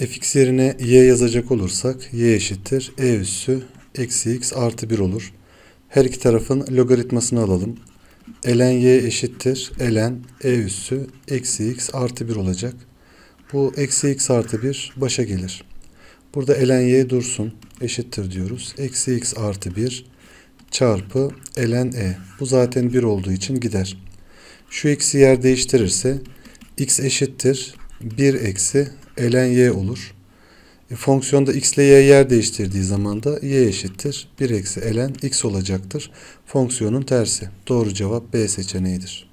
fx yerine y yazacak olursak y eşittir e üssü eksi x artı 1 olur. Her iki tarafın logaritmasını alalım. ln y eşittir ln e üssü eksi x artı 1 olacak. Bu eksi x artı 1 başa gelir. Burada ln y dursun eşittir diyoruz. Eksi x artı 1 çarpı ln e. Bu zaten 1 olduğu için gider. Şu x'i yer değiştirirse x eşittir 1 eksi ln y olur. E, fonksiyonda x ile y yer değiştirdiği zaman da y eşittir. 1 eksi ln x olacaktır. Fonksiyonun tersi. Doğru cevap B seçeneğidir.